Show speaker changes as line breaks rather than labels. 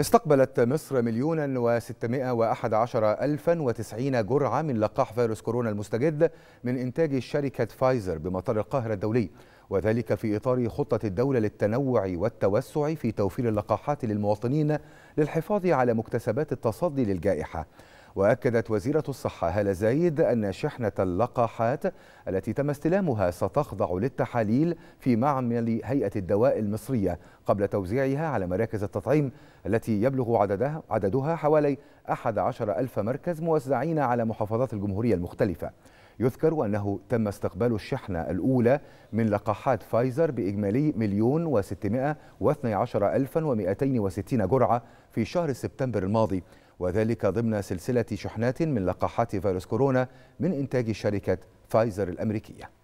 استقبلت مصر مليونا و عشر ألفا وتسعين جرعة من لقاح فيروس كورونا المستجد من إنتاج شركة فايزر بمطار القاهرة الدولي وذلك في إطار خطة الدولة للتنوع والتوسع في توفير اللقاحات للمواطنين للحفاظ على مكتسبات التصدي للجائحة وأكدت وزيرة الصحة هالة زايد أن شحنة اللقاحات التي تم استلامها ستخضع للتحاليل في معمل هيئة الدواء المصرية قبل توزيعها على مراكز التطعيم التي يبلغ عددها, عددها حوالي 11 ألف مركز موزعين على محافظات الجمهورية المختلفة يذكر أنه تم استقبال الشحنة الأولى من لقاحات فايزر بإجمالي مليون وستمائة واثني عشر ألفا ومئتين وستين جرعة في شهر سبتمبر الماضي وذلك ضمن سلسلة شحنات من لقاحات فيروس كورونا من إنتاج شركة فايزر الأمريكية